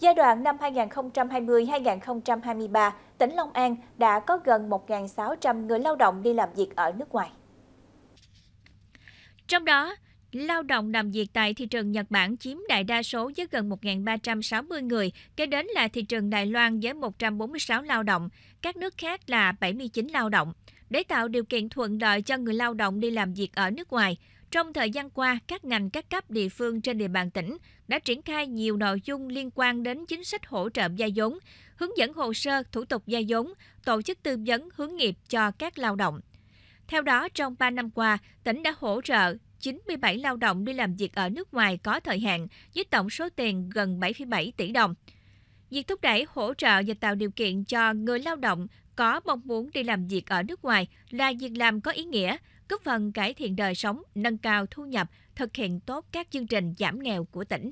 Giai đoạn năm 2020-2023, tỉnh Long An đã có gần 1.600 người lao động đi làm việc ở nước ngoài. Trong đó, lao động làm việc tại thị trường Nhật Bản chiếm đại đa số với gần 1.360 người, kế đến là thị trường Đài Loan với 146 lao động, các nước khác là 79 lao động. Để tạo điều kiện thuận lợi cho người lao động đi làm việc ở nước ngoài, trong thời gian qua, các ngành các cấp địa phương trên địa bàn tỉnh đã triển khai nhiều nội dung liên quan đến chính sách hỗ trợ gia vốn, hướng dẫn hồ sơ, thủ tục gia vốn, tổ chức tư vấn hướng nghiệp cho các lao động. Theo đó, trong 3 năm qua, tỉnh đã hỗ trợ 97 lao động đi làm việc ở nước ngoài có thời hạn với tổng số tiền gần 7,7 tỷ đồng. Việc thúc đẩy hỗ trợ và tạo điều kiện cho người lao động có mong muốn đi làm việc ở nước ngoài là việc làm có ý nghĩa, góp phần cải thiện đời sống, nâng cao thu nhập, thực hiện tốt các chương trình giảm nghèo của tỉnh.